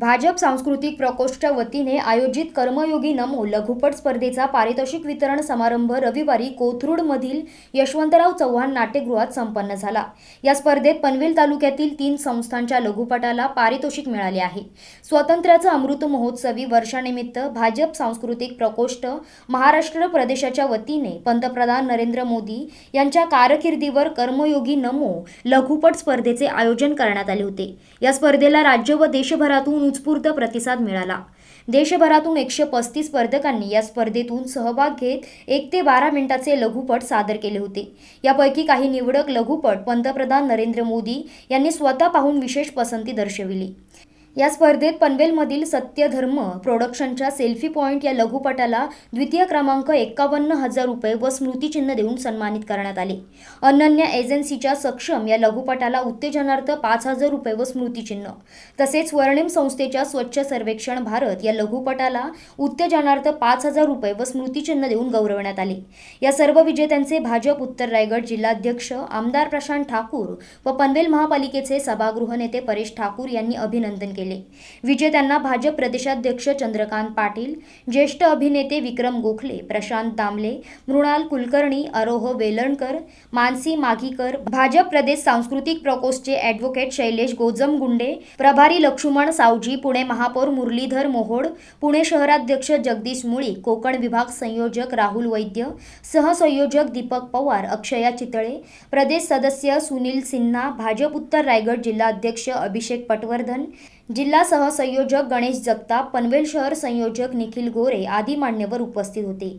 भाजप सांस्कृतिक प्रकोष्ठच्या वतीने आयोजित कर्मयोगी नमो लघुपट स्पर्धेचा पारितोषिक वितरण समारंभ रविवारी कोथरूडमधील यशवंतराव चव्हाण नाट्यगृहात संपन्न झाला या स्पर्धेत पनवेल तालुक्यातील तीन संस्थांच्या लघुपटाला पारितोषिक मिळाले आहे स्वातंत्र्याचा अमृत महोत्सवी वर्षानिमित्त भाजप सांस्कृतिक प्रकोष्ठ महाराष्ट्र प्रदेशाच्या वतीने पंतप्रधान नरेंद्र मोदी यांच्या कारकिर्दीवर कर्मयोगी नमो लघुपट स्पर्धेचे आयोजन करण्यात आले होते या स्पर्धेला राज्य व देशभरातून उत्स्फूर्त प्रतिसाद मिळाला देशभरातून एकशे पस्तीस स्पर्धकांनी या स्पर्धेतून सहभाग घेत एक ते बारा मिनिटाचे लघुपट सादर केले होते यापैकी काही निवडक लघुपट पंतप्रधान नरेंद्र मोदी यांनी स्वतः पाहून विशेष पसंती दर्शविली या स्पर्धेत पनवेलमधील सत्यधर्म प्रोडक्शनच्या सेल्फी पॉइंट या लघुपटाला द्वितीय क्रमांक एक्कावन्न हजार रुपये व स्मृतिचिन्ह देऊन सन्मानित करण्यात आले अनन्य एजन्सीच्या सक्षम या लघुपटाला उत्तेजनार्थ पाच हजार रुपये व स्मृतिचिन्ह तसेच स्वर्णिम संस्थेच्या स्वच्छ सर्वेक्षण भारत या लघुपटाला उत्तेजनार्थ पाच हजार रुपये व स्मृतिचिन्ह देऊन गौरवण्यात आले या सर्व विजेत्यांचे भाजप उत्तर रायगड जिल्हाध्यक्ष आमदार प्रशांत ठाकूर व पनवेल महापालिकेचे सभागृह नेते परेश ठाकूर यांनी अभिनंदन केले केले विजेत्यांना भाजप प्रदेशाध्यक्ष चंद्रकांत पाटील ज्येष्ठ अभिनेते विक्रम गोखले प्रशांत दामले मृणाल कुलकर्णी अरोह वेलणकर मानसी माघीकर भाजप प्रदेश सांस्कृतिक प्रकोष्ठचे ॲडव्होकेट शैलेश गोजमगुंडे प्रभारी लक्ष्मण सावजी पुणे महापौर मुरलीधर मोहोड पुणे शहराध्यक्ष जगदीश मुळी कोकण विभाग संयोजक राहुल वैद्य सहसंयोजक दीपक पवार अक्षया चितळे प्रदेश सदस्य सुनील सिन्हा भाजप उत्तर रायगड जिल्हाध्यक्ष अभिषेक पटवर्धन जिल्हा सहसंयोजक गणेश जगताप पनवेल शहर संयोजक निखिल गोरे आदी मान्यवर उपस्थित होते